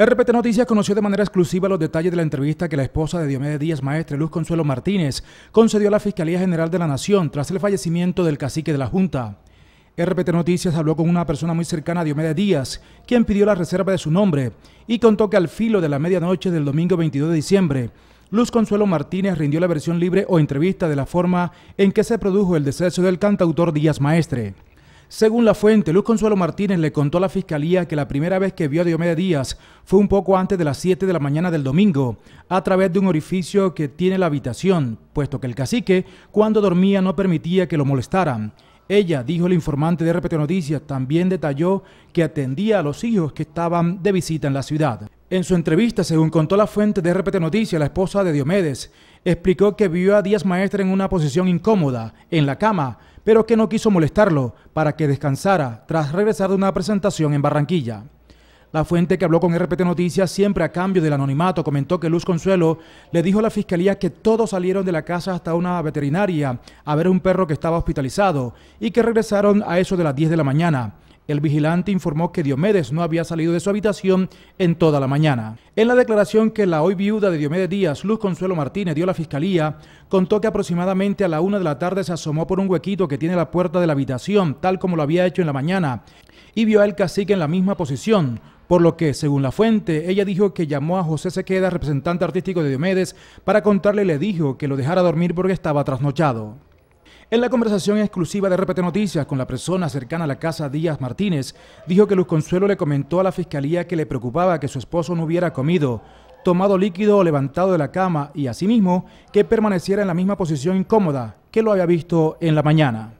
RPT Noticias conoció de manera exclusiva los detalles de la entrevista que la esposa de Diomedes Díaz Maestre Luz Consuelo Martínez concedió a la Fiscalía General de la Nación tras el fallecimiento del cacique de la Junta. RPT Noticias habló con una persona muy cercana a Diomedes Díaz, quien pidió la reserva de su nombre y contó que al filo de la medianoche del domingo 22 de diciembre, Luz Consuelo Martínez rindió la versión libre o entrevista de la forma en que se produjo el deceso del cantautor Díaz Maestre. Según la fuente, Luz Consuelo Martínez le contó a la fiscalía que la primera vez que vio a Diomedes Díaz fue un poco antes de las 7 de la mañana del domingo, a través de un orificio que tiene la habitación, puesto que el cacique, cuando dormía, no permitía que lo molestaran. Ella, dijo el informante de RPT Noticias, también detalló que atendía a los hijos que estaban de visita en la ciudad. En su entrevista, según contó la fuente de RPT Noticias, la esposa de Diomedes explicó que vio a Díaz Maestra en una posición incómoda, en la cama, pero que no quiso molestarlo para que descansara tras regresar de una presentación en Barranquilla. La fuente que habló con RPT Noticias, siempre a cambio del anonimato, comentó que Luz Consuelo le dijo a la fiscalía que todos salieron de la casa hasta una veterinaria a ver a un perro que estaba hospitalizado y que regresaron a eso de las 10 de la mañana el vigilante informó que Diomedes no había salido de su habitación en toda la mañana. En la declaración que la hoy viuda de Diomedes Díaz, Luz Consuelo Martínez, dio a la fiscalía, contó que aproximadamente a la una de la tarde se asomó por un huequito que tiene la puerta de la habitación, tal como lo había hecho en la mañana, y vio al cacique en la misma posición, por lo que, según la fuente, ella dijo que llamó a José Sequeda, representante artístico de Diomedes, para contarle y le dijo que lo dejara dormir porque estaba trasnochado. En la conversación exclusiva de RPT Noticias con la persona cercana a la casa Díaz Martínez, dijo que Luz Consuelo le comentó a la fiscalía que le preocupaba que su esposo no hubiera comido, tomado líquido o levantado de la cama y asimismo que permaneciera en la misma posición incómoda que lo había visto en la mañana.